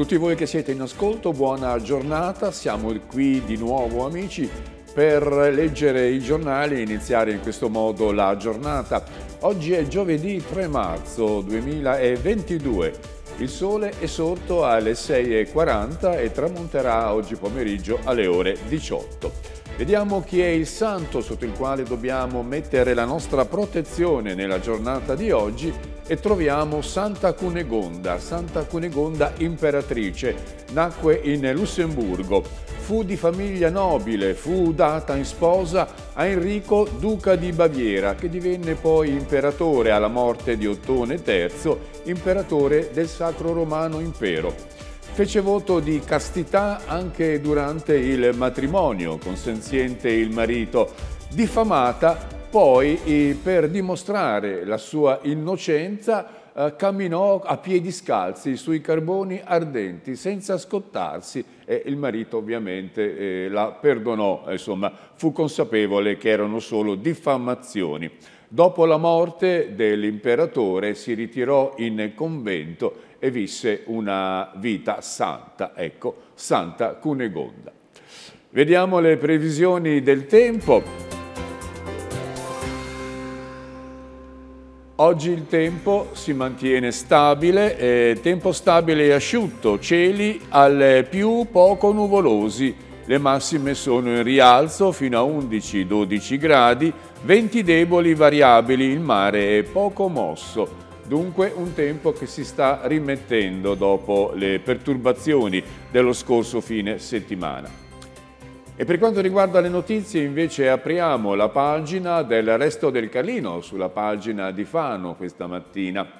tutti voi che siete in ascolto, buona giornata, siamo qui di nuovo amici per leggere i giornali e iniziare in questo modo la giornata. Oggi è giovedì 3 marzo 2022. Il sole è sorto alle 6.40 e tramonterà oggi pomeriggio alle ore 18. Vediamo chi è il santo sotto il quale dobbiamo mettere la nostra protezione nella giornata di oggi e troviamo Santa Cunegonda, Santa Cunegonda imperatrice, nacque in Lussemburgo, fu di famiglia nobile, fu data in sposa a Enrico duca di Baviera che divenne poi imperatore alla morte di Ottone III, imperatore del Sacro Romano Impero fece voto di castità anche durante il matrimonio, consenziente il marito, diffamata poi, eh, per dimostrare la sua innocenza, eh, camminò a piedi scalzi sui carboni ardenti senza scottarsi e il marito ovviamente eh, la perdonò, insomma fu consapevole che erano solo diffamazioni. Dopo la morte dell'imperatore si ritirò in convento e visse una vita santa, ecco, Santa Cunegonda. Vediamo le previsioni del tempo. Oggi il tempo si mantiene stabile, eh, tempo stabile e asciutto, cieli al più poco nuvolosi. Le massime sono in rialzo fino a 11-12 gradi, venti deboli variabili, il mare è poco mosso. Dunque un tempo che si sta rimettendo dopo le perturbazioni dello scorso fine settimana. E per quanto riguarda le notizie invece apriamo la pagina del resto del Calino sulla pagina di Fano questa mattina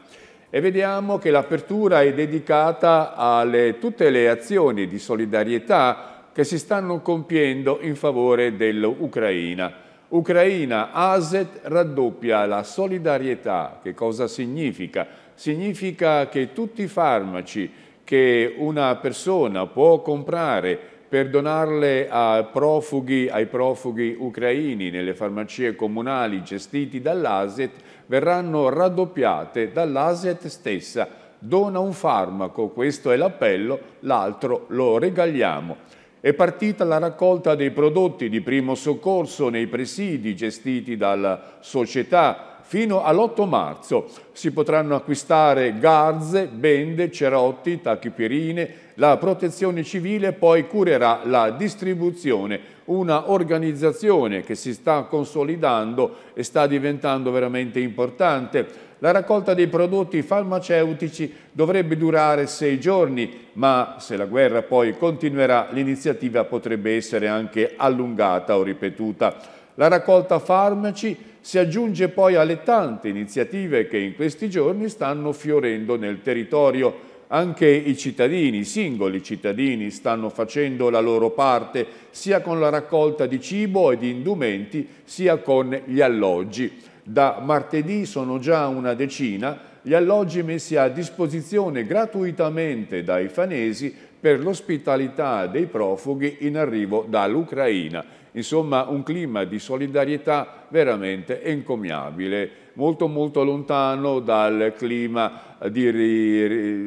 e vediamo che l'apertura è dedicata a tutte le azioni di solidarietà che si stanno compiendo in favore dell'Ucraina. Ucraina, ASET raddoppia la solidarietà. Che cosa significa? Significa che tutti i farmaci che una persona può comprare per donarle a profughi, ai profughi ucraini nelle farmacie comunali gestiti dall'ASET verranno raddoppiate dall'ASET stessa. Dona un farmaco, questo è l'appello, l'altro lo regaliamo. È partita la raccolta dei prodotti di primo soccorso nei presidi gestiti dalla società Fino all'8 marzo si potranno acquistare garze, bende, cerotti, tachipirine. La protezione civile poi curerà la distribuzione, una organizzazione che si sta consolidando e sta diventando veramente importante. La raccolta dei prodotti farmaceutici dovrebbe durare sei giorni, ma se la guerra poi continuerà l'iniziativa potrebbe essere anche allungata o ripetuta. La raccolta farmaci si aggiunge poi alle tante iniziative che in questi giorni stanno fiorendo nel territorio. Anche i cittadini, i singoli cittadini, stanno facendo la loro parte sia con la raccolta di cibo e di indumenti sia con gli alloggi. Da martedì sono già una decina gli alloggi messi a disposizione gratuitamente dai fanesi per l'ospitalità dei profughi in arrivo dall'Ucraina. Insomma un clima di solidarietà veramente encomiabile, molto molto lontano dal clima di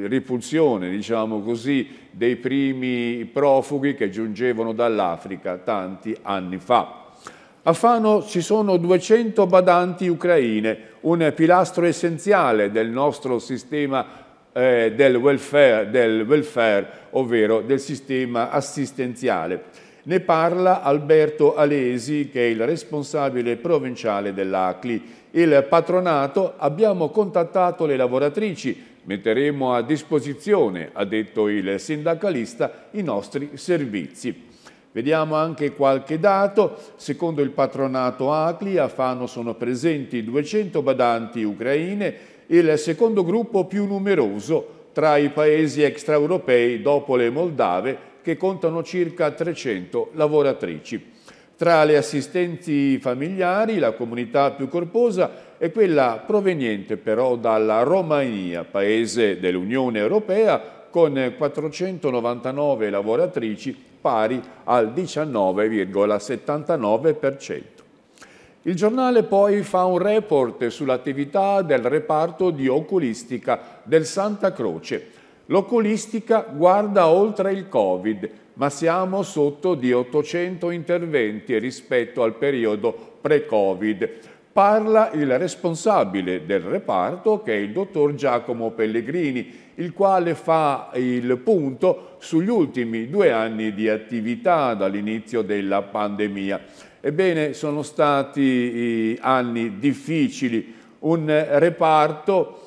ripulsione, diciamo così, dei primi profughi che giungevano dall'Africa tanti anni fa. A Fano ci sono 200 badanti ucraine, un pilastro essenziale del nostro sistema eh, del, welfare, del welfare, ovvero del sistema assistenziale. Ne parla Alberto Alesi, che è il responsabile provinciale dell'ACLI. Il patronato abbiamo contattato le lavoratrici, metteremo a disposizione, ha detto il sindacalista, i nostri servizi. Vediamo anche qualche dato. Secondo il patronato ACLI, a Fano sono presenti 200 badanti ucraine, il secondo gruppo più numeroso tra i paesi extraeuropei dopo le Moldave che contano circa 300 lavoratrici. Tra le assistenti familiari, la comunità più corposa è quella proveniente però dalla Romania, paese dell'Unione Europea, con 499 lavoratrici pari al 19,79%. Il giornale poi fa un report sull'attività del reparto di oculistica del Santa Croce, L'oculistica guarda oltre il Covid, ma siamo sotto di 800 interventi rispetto al periodo pre-Covid. Parla il responsabile del reparto che è il dottor Giacomo Pellegrini, il quale fa il punto sugli ultimi due anni di attività dall'inizio della pandemia. Ebbene, sono stati anni difficili, un reparto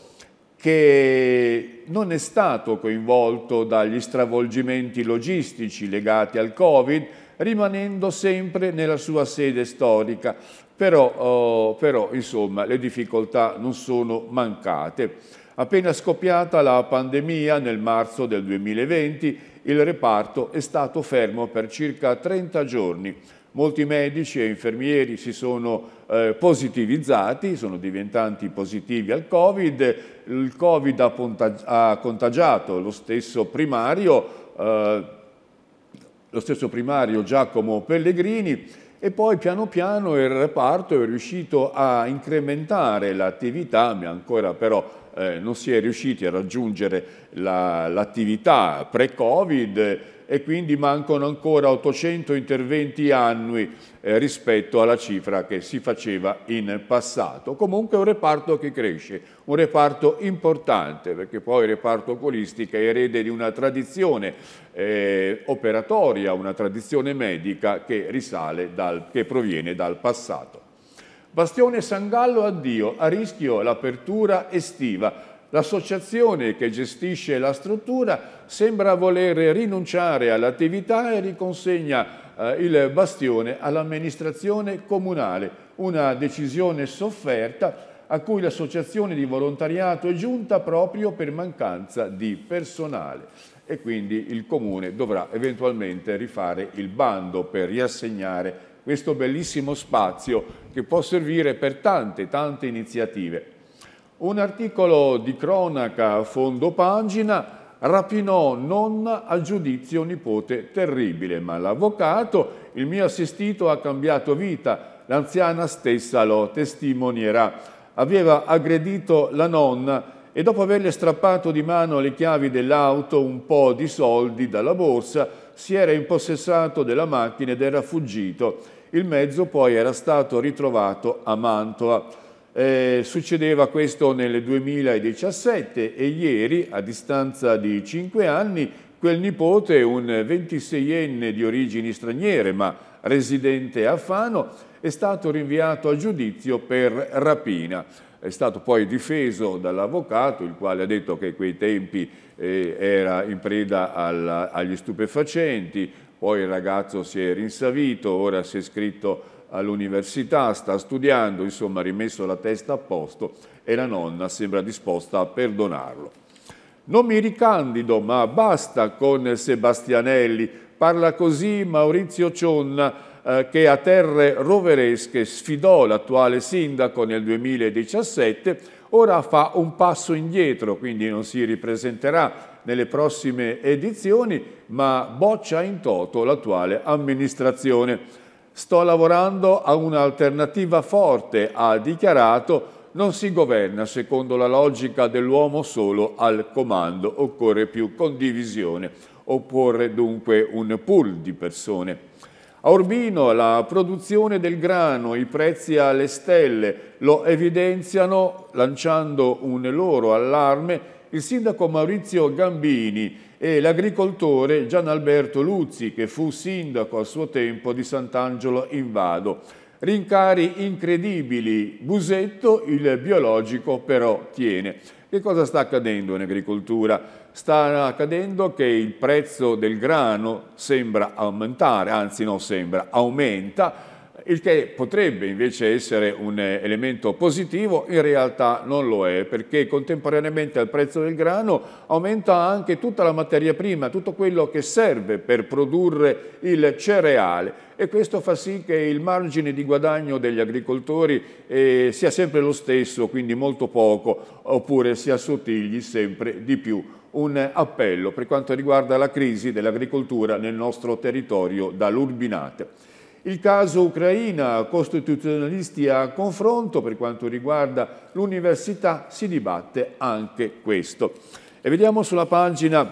che non è stato coinvolto dagli stravolgimenti logistici legati al Covid, rimanendo sempre nella sua sede storica. Però, eh, però insomma, le difficoltà non sono mancate. Appena scoppiata la pandemia nel marzo del 2020, il reparto è stato fermo per circa 30 giorni Molti medici e infermieri si sono eh, positivizzati, sono diventati positivi al Covid, il Covid ha, ha contagiato lo stesso primario, eh, lo stesso primario Giacomo Pellegrini e poi piano piano il reparto è riuscito a incrementare l'attività, ma ancora però eh, non si è riusciti a raggiungere l'attività la, pre-Covid, e quindi mancano ancora 800 interventi annui eh, rispetto alla cifra che si faceva in passato. Comunque è un reparto che cresce, un reparto importante perché poi il reparto oculistica è erede di una tradizione eh, operatoria, una tradizione medica che, dal, che proviene dal passato. Bastione Sangallo addio, a rischio l'apertura estiva. L'associazione che gestisce la struttura sembra voler rinunciare all'attività e riconsegna eh, il bastione all'amministrazione comunale, una decisione sofferta a cui l'associazione di volontariato è giunta proprio per mancanza di personale e quindi il comune dovrà eventualmente rifare il bando per riassegnare questo bellissimo spazio che può servire per tante tante iniziative un articolo di cronaca a fondo pagina rapinò nonna a giudizio nipote terribile, ma l'avvocato, il mio assistito ha cambiato vita, l'anziana stessa lo testimonierà. Aveva aggredito la nonna e dopo averle strappato di mano le chiavi dell'auto un po' di soldi dalla borsa, si era impossessato della macchina ed era fuggito. Il mezzo poi era stato ritrovato a Mantova. Eh, succedeva questo nel 2017 e ieri, a distanza di 5 anni, quel nipote, un 26enne di origini straniere ma residente a Fano, è stato rinviato a giudizio per rapina. È stato poi difeso dall'avvocato, il quale ha detto che quei tempi eh, era in preda alla, agli stupefacenti, poi il ragazzo si è rinsavito, ora si è scritto all'università, sta studiando, insomma ha rimesso la testa a posto e la nonna sembra disposta a perdonarlo. Non mi ricandido, ma basta con Sebastianelli, parla così Maurizio Cionna, eh, che a terre roveresche sfidò l'attuale sindaco nel 2017, ora fa un passo indietro, quindi non si ripresenterà nelle prossime edizioni, ma boccia in toto l'attuale amministrazione. Sto lavorando a un'alternativa forte, ha dichiarato, non si governa secondo la logica dell'uomo solo al comando, occorre più condivisione, occorre dunque un pool di persone. A Urbino la produzione del grano, i prezzi alle stelle lo evidenziano lanciando un loro allarme il sindaco Maurizio Gambini e l'agricoltore Gianalberto Luzzi, che fu sindaco a suo tempo di Sant'Angelo in Vado. Rincari incredibili, Busetto il biologico però tiene. Che cosa sta accadendo in agricoltura? Sta accadendo che il prezzo del grano sembra aumentare, anzi no, sembra, aumenta, il che potrebbe invece essere un eh, elemento positivo, in realtà non lo è, perché contemporaneamente al prezzo del grano aumenta anche tutta la materia prima, tutto quello che serve per produrre il cereale e questo fa sì che il margine di guadagno degli agricoltori eh, sia sempre lo stesso, quindi molto poco, oppure si assottigli sempre di più un appello per quanto riguarda la crisi dell'agricoltura nel nostro territorio dall'Urbinate. Il caso Ucraina, costituzionalisti a confronto per quanto riguarda l'università, si dibatte anche questo. E vediamo sulla pagina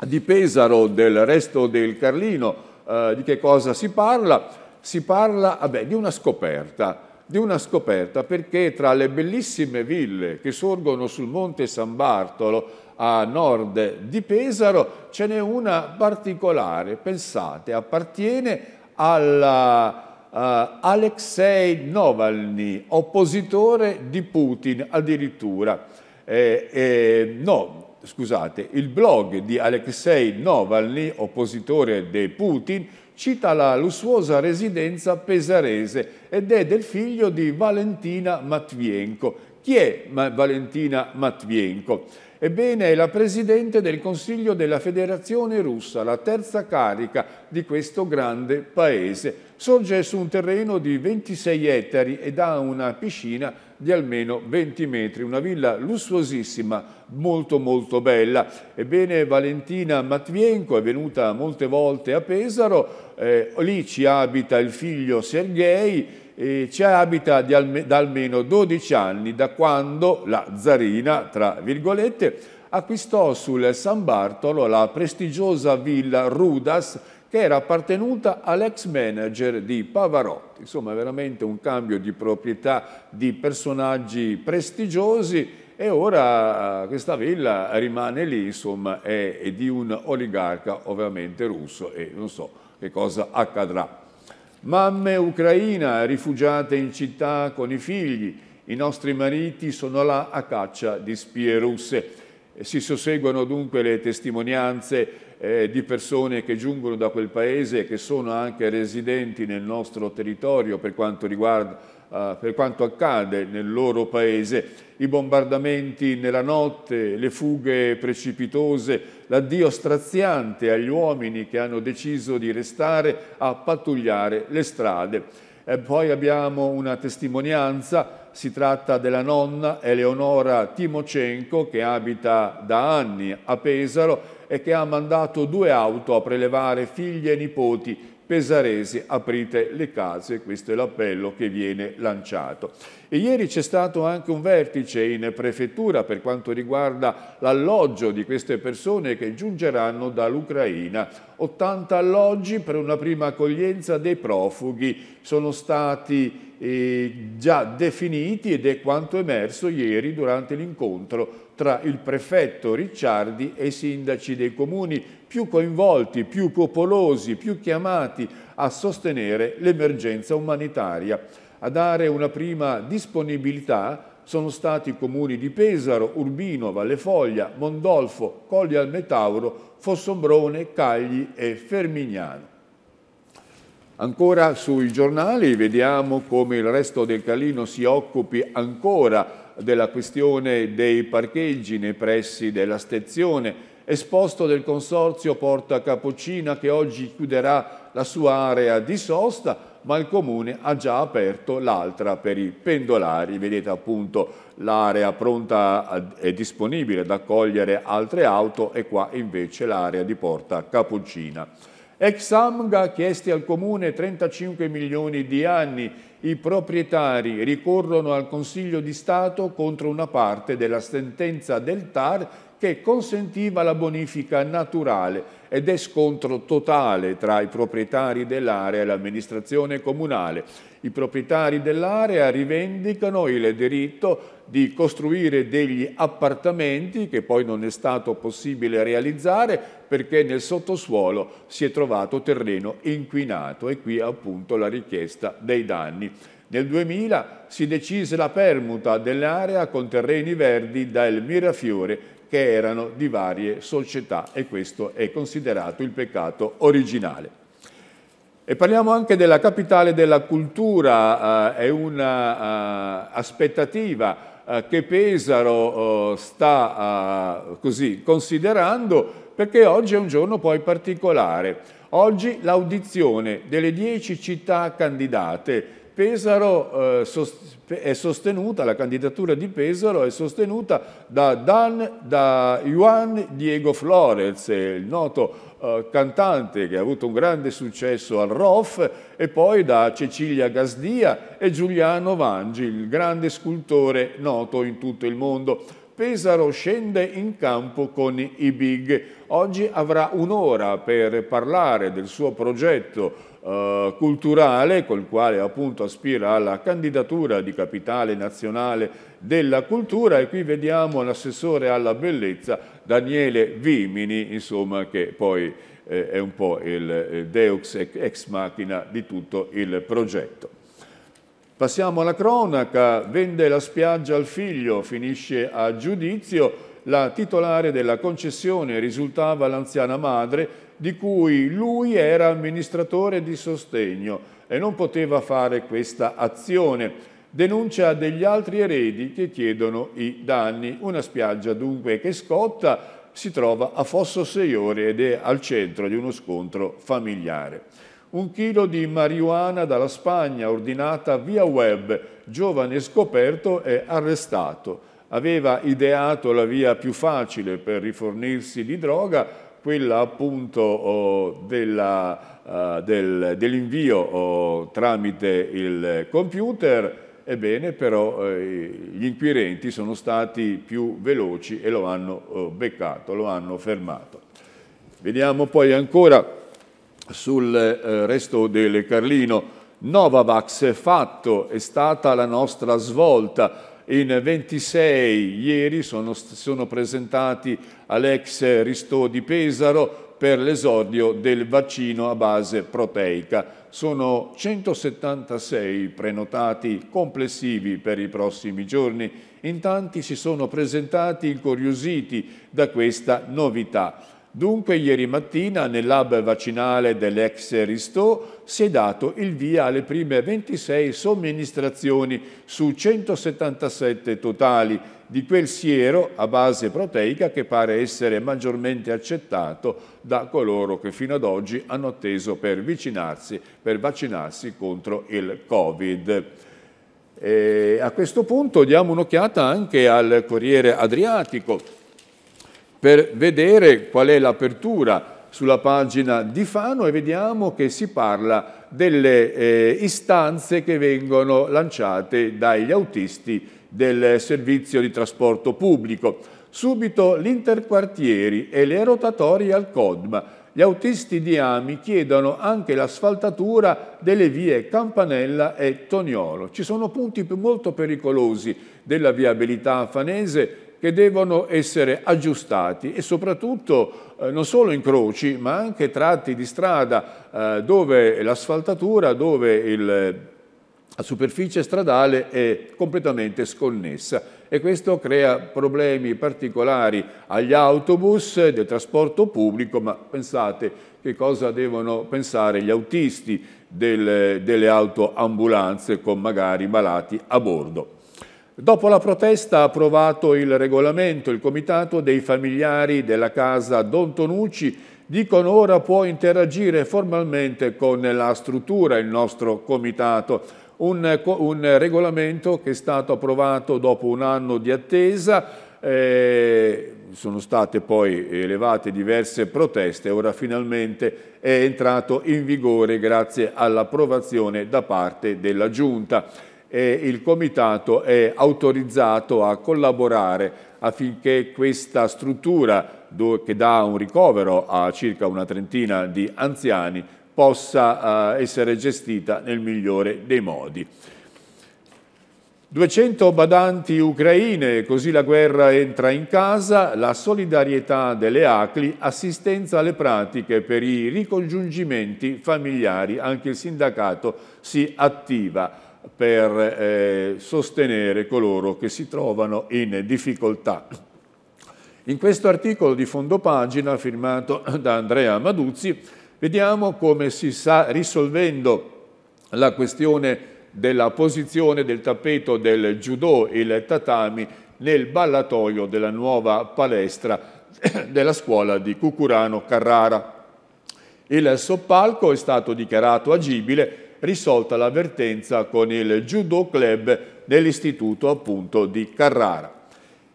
di Pesaro del resto del Carlino eh, di che cosa si parla. Si parla vabbè, ah di una scoperta di una scoperta perché tra le bellissime ville che sorgono sul Monte San Bartolo a nord di Pesaro ce n'è una particolare, pensate, appartiene alla Uh, eh, Alexei Novalny, oppositore di Putin addirittura. Eh, eh, no, scusate, il blog di Alexei Novalny, oppositore di Putin, cita la lussuosa residenza pesarese ed è del figlio di Valentina Matvienko. Chi è Valentina Matvienko? Ebbene, è la Presidente del Consiglio della Federazione Russa, la terza carica di questo grande paese. Sorge su un terreno di 26 ettari ed ha una piscina di almeno 20 metri, una villa lussuosissima, molto molto bella. Ebbene, Valentina Matvienko è venuta molte volte a Pesaro, eh, lì ci abita il figlio Sergei, eh, ci abita alme da almeno 12 anni, da quando la zarina, tra virgolette, acquistò sul San Bartolo la prestigiosa villa Rudas che era appartenuta all'ex manager di Pavarotti. Insomma, veramente un cambio di proprietà di personaggi prestigiosi e ora questa villa rimane lì, insomma, è, è di un oligarca ovviamente russo e non so che cosa accadrà. Mamme ucraina rifugiate in città con i figli, i nostri mariti sono là a caccia di spie russe. Si susseguono dunque le testimonianze eh, di persone che giungono da quel paese e che sono anche residenti nel nostro territorio per quanto riguarda Uh, per quanto accade nel loro paese, i bombardamenti nella notte, le fughe precipitose, l'addio straziante agli uomini che hanno deciso di restare a pattugliare le strade. E poi abbiamo una testimonianza, si tratta della nonna Eleonora Timocenko che abita da anni a Pesaro e che ha mandato due auto a prelevare figli e nipoti pesaresi, aprite le case, questo è l'appello che viene lanciato. E ieri c'è stato anche un vertice in prefettura per quanto riguarda l'alloggio di queste persone che giungeranno dall'Ucraina. 80 alloggi per una prima accoglienza dei profughi sono stati già definiti ed è quanto emerso ieri durante l'incontro tra il prefetto Ricciardi e i sindaci dei comuni più coinvolti, più popolosi, più chiamati a sostenere l'emergenza umanitaria. A dare una prima disponibilità sono stati i comuni di Pesaro, Urbino, Vallefoglia, Mondolfo, Colli al Metauro, Fossombrone, Cagli e Fermignano. Ancora sui giornali vediamo come il resto del Calino si occupi ancora della questione dei parcheggi nei pressi della stazione, esposto del consorzio Porta Capocina che oggi chiuderà la sua area di sosta, ma il comune ha già aperto l'altra per i pendolari. Vedete appunto l'area pronta e disponibile ad accogliere altre auto e qua invece l'area di Porta Capocina. Ex Amga ha chiesto al Comune 35 milioni di anni. I proprietari ricorrono al Consiglio di Stato contro una parte della sentenza del TAR che consentiva la bonifica naturale ed è scontro totale tra i proprietari dell'area e l'amministrazione comunale. I proprietari dell'area rivendicano il diritto di costruire degli appartamenti che poi non è stato possibile realizzare perché nel sottosuolo si è trovato terreno inquinato e qui appunto la richiesta dei danni. Nel 2000 si decise la permuta dell'area con terreni verdi dal Mirafiore che erano di varie società e questo è considerato il peccato originale. E parliamo anche della capitale della cultura, eh, è un'aspettativa eh, uh, eh, che Pesaro uh, sta così considerando perché oggi è un giorno poi particolare. Oggi l'audizione delle dieci città candidate. Pesaro è sostenuta, la candidatura di Pesaro è sostenuta da, Dan, da Juan Diego Flores, il noto eh, cantante che ha avuto un grande successo al ROF e poi da Cecilia Gasdia e Giuliano Vangi, il grande scultore noto in tutto il mondo. Pesaro scende in campo con i big. Oggi avrà un'ora per parlare del suo progetto eh, culturale col quale appunto aspira alla candidatura di capitale nazionale della cultura e qui vediamo l'assessore alla bellezza Daniele Vimini insomma che poi eh, è un po' il, il eh, deux ex machina di tutto il progetto. Passiamo alla cronaca, vende la spiaggia al figlio, finisce a giudizio, la titolare della concessione risultava l'anziana madre di cui lui era amministratore di sostegno e non poteva fare questa azione. Denuncia degli altri eredi che chiedono i danni. Una spiaggia dunque che scotta si trova a Fosso Seiore ed è al centro di uno scontro familiare un chilo di marijuana dalla Spagna ordinata via web. Giovane scoperto e arrestato. Aveva ideato la via più facile per rifornirsi di droga, quella appunto oh, della, uh, del, dell'invio oh, tramite il computer. Ebbene, però eh, gli inquirenti sono stati più veloci e lo hanno oh, beccato, lo hanno fermato. Vediamo poi ancora sul eh, resto del Carlino. Novavax è fatto è stata la nostra svolta. In 26 ieri sono, sono presentati all'ex Ristò di Pesaro per l'esordio del vaccino a base proteica. Sono 176 prenotati complessivi per i prossimi giorni. In tanti si sono presentati incuriositi da questa novità. Dunque ieri mattina nell'hub vaccinale dell'ex Risto si è dato il via alle prime 26 somministrazioni su 177 totali di quel siero a base proteica che pare essere maggiormente accettato da coloro che fino ad oggi hanno atteso per, per vaccinarsi contro il Covid. E a questo punto diamo un'occhiata anche al Corriere Adriatico per vedere qual è l'apertura sulla pagina di Fano e vediamo che si parla delle eh, istanze che vengono lanciate dagli autisti del servizio di trasporto pubblico. Subito l'interquartieri e le rotatorie al CODMA. Gli autisti di Ami chiedono anche l'asfaltatura delle vie Campanella e Toniolo. Ci sono punti molto pericolosi della viabilità fanese che devono essere aggiustati e soprattutto eh, non solo incroci ma anche tratti di strada eh, dove l'asfaltatura, dove il, la superficie stradale è completamente sconnessa e questo crea problemi particolari agli autobus del trasporto pubblico, ma pensate che cosa devono pensare gli autisti del, delle autoambulanze con magari malati a bordo. Dopo la protesta ha approvato il regolamento il comitato dei familiari della casa Don Tonucci dicono ora può interagire formalmente con la struttura il nostro comitato. Un, un regolamento che è stato approvato dopo un anno di attesa eh, sono state poi elevate diverse proteste, ora finalmente è entrato in vigore grazie all'approvazione da parte della Giunta e il Comitato è autorizzato a collaborare affinché questa struttura che dà un ricovero a circa una trentina di anziani possa eh, essere gestita nel migliore dei modi. 200 badanti ucraine, così la guerra entra in casa, la solidarietà delle ACLI, assistenza alle pratiche per i ricongiungimenti familiari, anche il sindacato si attiva per eh, sostenere coloro che si trovano in difficoltà. In questo articolo di fondo pagina firmato da Andrea Maduzzi vediamo come si sta risolvendo la questione della posizione del tappeto del judo, il tatami, nel ballatoio della nuova palestra della scuola di Cucurano Carrara. Il soppalco è stato dichiarato agibile risolta l'avvertenza con il Judo Club dell'istituto appunto di Carrara.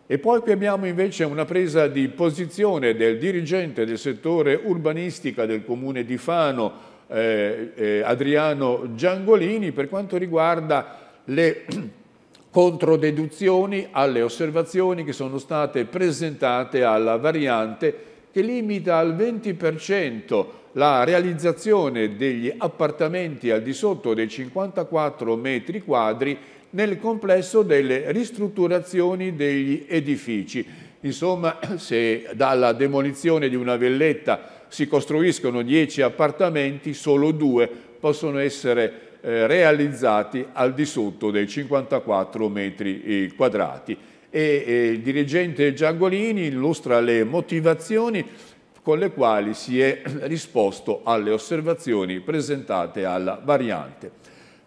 E poi qui abbiamo invece una presa di posizione del dirigente del settore urbanistica del comune di Fano, eh, eh, Adriano Giangolini, per quanto riguarda le controdeduzioni alle osservazioni che sono state presentate alla variante che limita al 20% la realizzazione degli appartamenti al di sotto dei 54 metri quadri nel complesso delle ristrutturazioni degli edifici. Insomma, se dalla demolizione di una velletta si costruiscono 10 appartamenti, solo due possono essere eh, realizzati al di sotto dei 54 metri eh, quadrati e, e il dirigente Giangolini illustra le motivazioni con le quali si è risposto alle osservazioni presentate alla variante.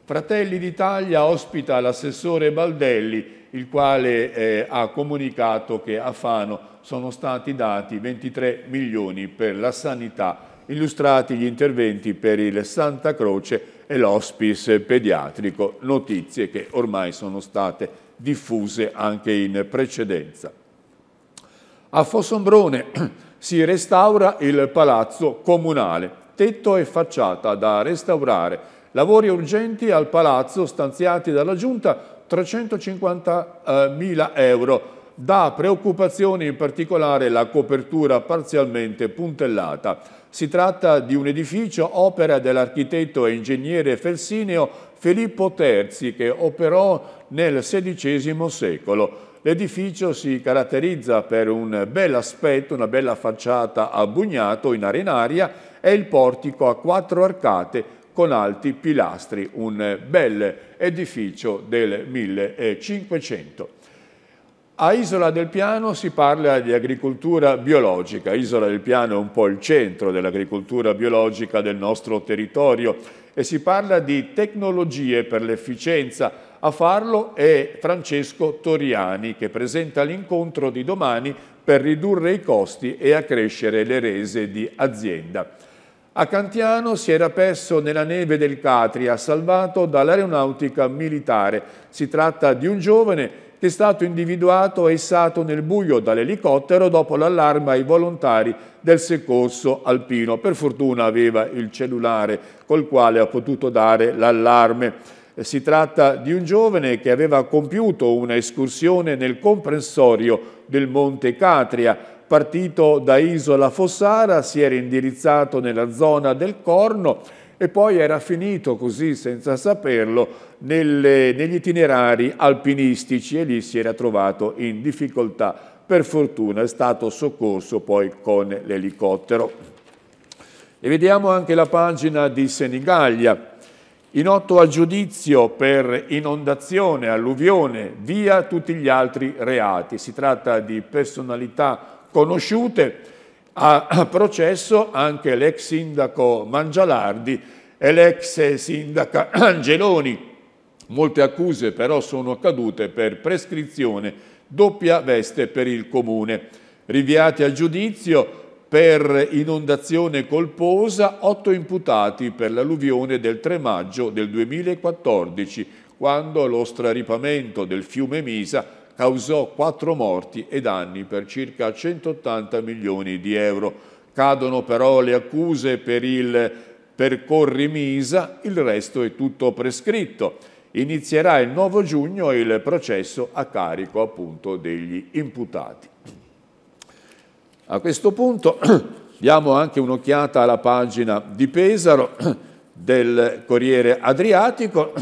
Fratelli d'Italia ospita l'assessore Baldelli, il quale eh, ha comunicato che a Fano sono stati dati 23 milioni per la sanità, illustrati gli interventi per il Santa Croce e l'ospice pediatrico, notizie che ormai sono state diffuse anche in precedenza. A Fossombrone si restaura il palazzo comunale, tetto e facciata da restaurare. Lavori urgenti al palazzo stanziati dalla Giunta 350.000 eh, euro. Da preoccupazione in particolare la copertura parzialmente puntellata. Si tratta di un edificio opera dell'architetto e ingegnere felsineo Filippo Terzi che operò nel XVI secolo. L'edificio si caratterizza per un bel aspetto, una bella facciata a bugnato in arenaria e il portico a quattro arcate con alti pilastri, un bel edificio del 1500. A Isola del Piano si parla di agricoltura biologica. Isola del Piano è un po' il centro dell'agricoltura biologica del nostro territorio e si parla di tecnologie per l'efficienza. A farlo è Francesco Toriani che presenta l'incontro di domani per ridurre i costi e accrescere le rese di azienda. A Cantiano si era perso nella neve del Catria, salvato dall'aeronautica militare. Si tratta di un giovane che è stato individuato e issato nel buio dall'elicottero dopo l'allarme ai volontari del soccorso alpino. Per fortuna aveva il cellulare col quale ha potuto dare l'allarme. Si tratta di un giovane che aveva compiuto un'escursione nel comprensorio del Monte Catria. Partito da Isola Fossara, si era indirizzato nella zona del Corno e poi era finito così senza saperlo nelle, negli itinerari alpinistici e lì si era trovato in difficoltà. Per fortuna è stato soccorso poi con l'elicottero. E vediamo anche la pagina di Senigallia. In otto a giudizio per inondazione, alluvione, via tutti gli altri reati. Si tratta di personalità conosciute a processo anche l'ex sindaco Mangialardi e l'ex sindaca Angeloni. Molte accuse però sono accadute per prescrizione, doppia veste per il comune. Riviati a giudizio per inondazione colposa, otto imputati per l'alluvione del 3 maggio del 2014, quando lo straripamento del fiume Misa causò quattro morti e danni per circa 180 milioni di euro. Cadono però le accuse per il percorri Misa, il resto è tutto prescritto. Inizierà il 9 giugno il processo a carico appunto degli imputati. A questo punto diamo anche un'occhiata alla pagina di Pesaro del Corriere Adriatico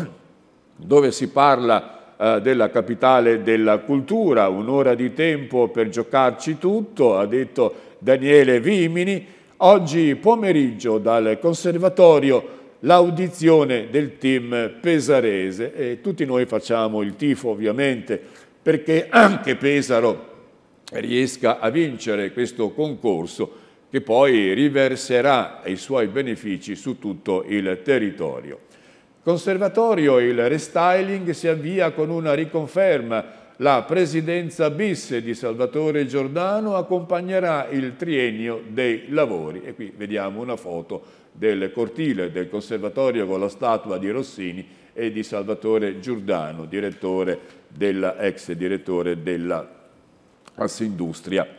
dove si parla di eh, della capitale della cultura, un'ora di tempo per giocarci tutto, ha detto Daniele Vimini, oggi pomeriggio dal Conservatorio l'audizione del team pesarese e tutti noi facciamo il tifo ovviamente perché anche Pesaro riesca a vincere questo concorso che poi riverserà i suoi benefici su tutto il territorio. Conservatorio il restyling si avvia con una riconferma. La presidenza bis di Salvatore Giordano accompagnerà il triennio dei lavori. E qui vediamo una foto del cortile del conservatorio con la statua di Rossini e di Salvatore Giordano, direttore della, ex direttore della Assindustria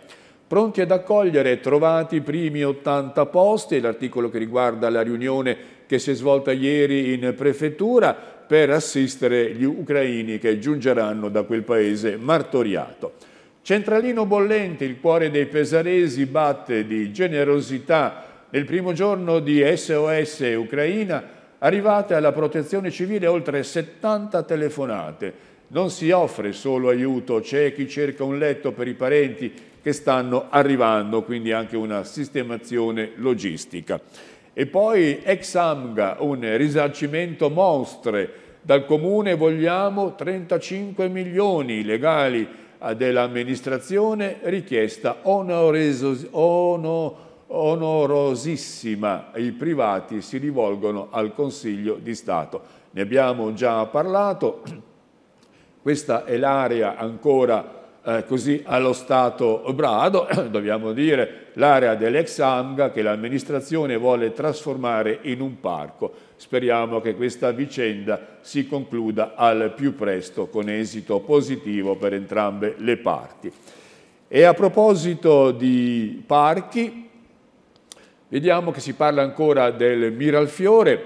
pronti ad accogliere trovati i primi 80 posti, l'articolo che riguarda la riunione che si è svolta ieri in prefettura per assistere gli ucraini che giungeranno da quel paese martoriato. Centralino bollente, il cuore dei pesaresi, batte di generosità nel primo giorno di SOS Ucraina, arrivate alla protezione civile oltre 70 telefonate. Non si offre solo aiuto, c'è chi cerca un letto per i parenti, che stanno arrivando, quindi anche una sistemazione logistica. E poi ex AMGA, un risarcimento mostre, dal Comune vogliamo 35 milioni legali eh, dell'amministrazione, richiesta onorosissima. I privati si rivolgono al Consiglio di Stato. Ne abbiamo già parlato, questa è l'area ancora eh, così allo Stato brado, dobbiamo dire, l'area dell'ex AMGA che l'amministrazione vuole trasformare in un parco. Speriamo che questa vicenda si concluda al più presto con esito positivo per entrambe le parti. E a proposito di parchi, vediamo che si parla ancora del Miralfiore,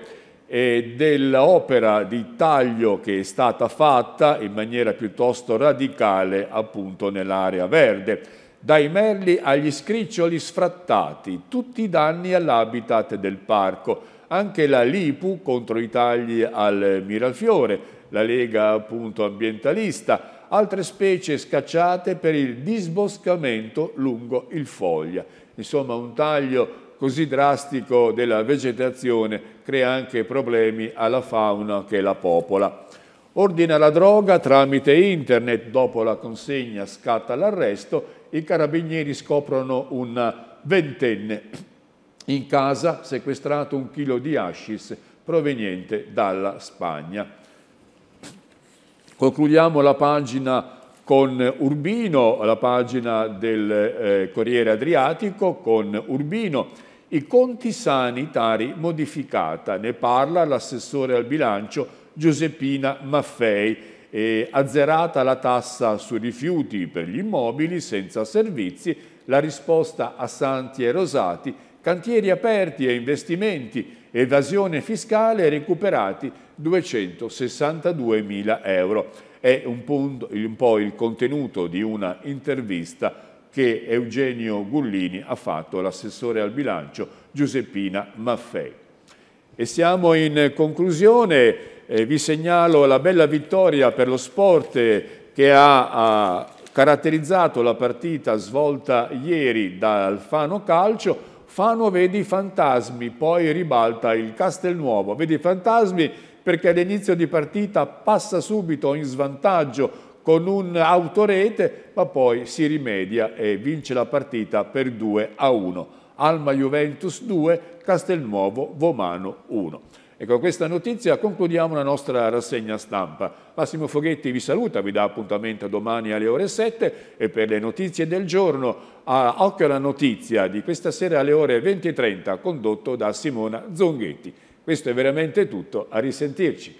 eh, dell'opera di taglio che è stata fatta in maniera piuttosto radicale appunto nell'area verde. Dai merli agli scriccioli sfrattati, tutti i danni all'habitat del parco. Anche la Lipu contro i tagli al Miralfiore, la Lega appunto ambientalista, altre specie scacciate per il disboscamento lungo il Foglia. Insomma un taglio così drastico della vegetazione crea anche problemi alla fauna che la popola. Ordina la droga tramite internet, dopo la consegna scatta l'arresto, i carabinieri scoprono un ventenne in casa sequestrato un chilo di hashish proveniente dalla Spagna. Concludiamo la pagina con Urbino, la pagina del eh, Corriere Adriatico, con Urbino, i conti sanitari modificata, ne parla l'assessore al bilancio Giuseppina Maffei, eh, azzerata la tassa sui rifiuti per gli immobili senza servizi, la risposta a Santi e Rosati, cantieri aperti e investimenti, evasione fiscale recuperati 262 mila euro è un punto, un po' il contenuto di una intervista che Eugenio Gullini ha fatto all'assessore al bilancio Giuseppina Maffei. E siamo in conclusione, eh, vi segnalo la bella vittoria per lo sport che ha, ha caratterizzato la partita svolta ieri dal Fano Calcio. Fano vedi fantasmi, poi ribalta il Castelnuovo, vedi fantasmi perché all'inizio di partita passa subito in svantaggio con un autorete, ma poi si rimedia e vince la partita per 2 a 1. Alma Juventus 2, Castelnuovo Vomano 1. E con questa notizia concludiamo la nostra rassegna stampa. Massimo Foghetti vi saluta, vi dà appuntamento domani alle ore 7 e per le notizie del giorno a Occhio alla Notizia di questa sera alle ore 20.30 condotto da Simona Zonghetti. Questo è veramente tutto, a risentirci.